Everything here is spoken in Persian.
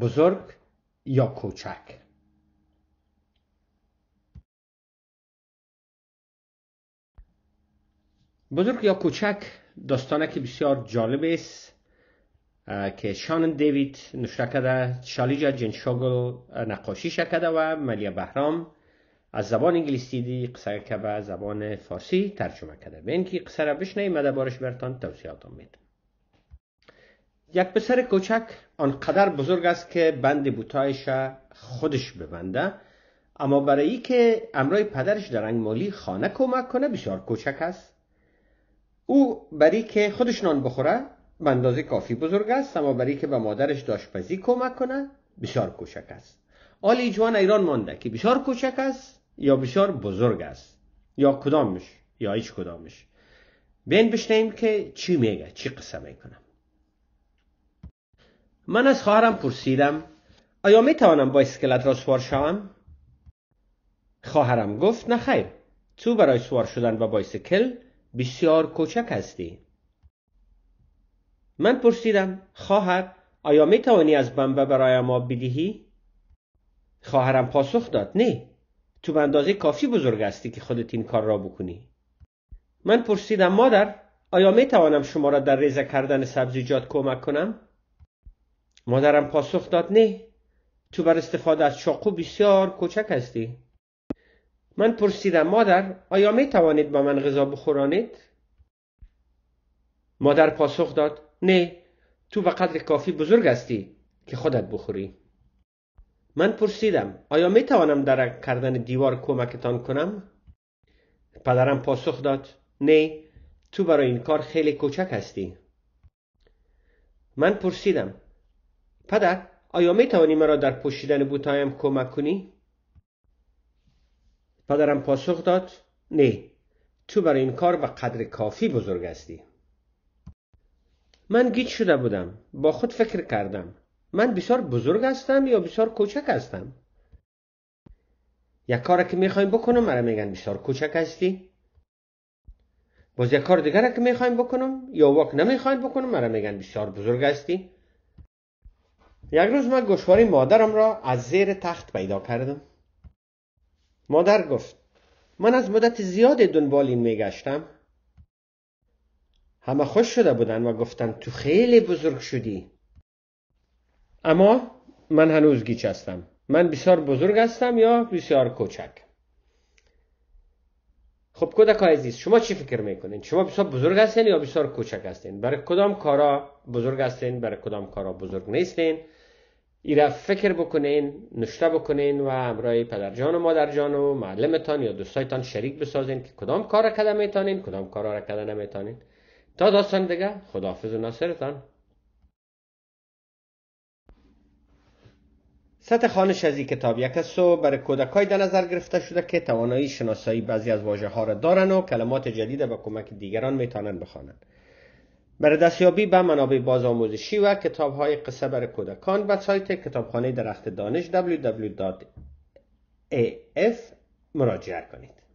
بزرگ یا کوچک بزرگ یا کوچک داستانه که بسیار جالب است که شانن دیوید نشر کرده شالیجا جنشاگل نقاشی شکده و ملیا بهرام از زبان انگلیسی دی قصه که به زبان فارسی ترجمه کرده به اینکه قصه را مده بارش برتان توصیاتم میدم یک پسر کوچک آنقدر بزرگ است که بند بوتایش خودش ببنده اما برای ای که امرای پدرش در مالی خانه کمک کنه بسیار کوچک است او برای که خودش نان بخوره به اندازه کافی بزرگ است اما برای که به مادرش داشپزی کمک کنه بسیار کوچک است آلی جوان ایران مانده که بسیار کوچک است یا بسیار بزرگ است یا کدامش یا هیچ کدامش بین بشنیم که چی میگه چی قصه میکنم من از خواهرم پرسیدم آیا می توانم با اسکلت را سوار شوم؟ خواهرم گفت نخیر تو برای سوار شدن با بایسکل بسیار کوچک هستی من پرسیدم خواهر آیا می توانی از بمبه برای ما بدهی؟ خواهرم پاسخ داد نه تو به اندازه کافی بزرگ هستی که خودت این کار را بکنی من پرسیدم مادر آیا می توانم شما را در ریزه کردن سبزیجات کمک کنم؟ مادرم پاسخ داد نه تو بر استفاده از چاقو بسیار کوچک هستی من پرسیدم مادر آیا می توانید با من غذا بخورانید؟ مادر پاسخ داد نه تو به قدر کافی بزرگ هستی که خودت بخوری من پرسیدم آیا می توانم درک کردن دیوار کمکتان کنم؟ پدرم پاسخ داد نه تو برای این کار خیلی کوچک هستی من پرسیدم پدر، آیا می توانی مرا در پوشیدن بوتایم کمک کنی؟ پدرم پاسخ داد نه تو برای این کار به قدر کافی بزرگ هستی من گیج شده بودم با خود فکر کردم من بسیار بزرگ هستم یا بسیار کوچک هستم یک کار که میخوایم بکنم مرا آره میگن بسیار کوچک هستی باز یک کار دیگر که میخوایم بکنم یا واک نمیخوایم بکنم مرا آره میگن بسیار بزرگ هستی یک روز من گوشواری مادرم را از زیر تخت پیدا کردم مادر گفت من از مدت زیاد دنبال این میگشتم همه خوش شده بودن و گفتن تو خیلی بزرگ شدی اما من هنوز گیچ هستم من بسیار بزرگ هستم یا بسیار کوچک خب کودک عزیز شما چی فکر میکنین شما بسیار بزرگ هستین یا بسیار کوچک هستین برای کدام کارا بزرگ هستین برای کدام کارا بزرگ نیستین ایره فکر بکنین نشته بکنین و همراه پدرجان و مادرجان و معلمتان یا دوستایتان شریک بسازین که کدام کار را کده میتانین کدام کار را کده نمیتانین تا داستان دیگه خداحافظ و ناصرتان سطح خانش از این کتاب یک برای کودکای در نظر گرفته شده که توانایی شناسایی بعضی از واژه ها را دارن و کلمات جدید به کمک دیگران میتانن بخوانند. برای دستیابی به منابع باز آموزشی و های قصه بر کودکان سایت کتابخانه درخت دانش www.af مراجعه کنید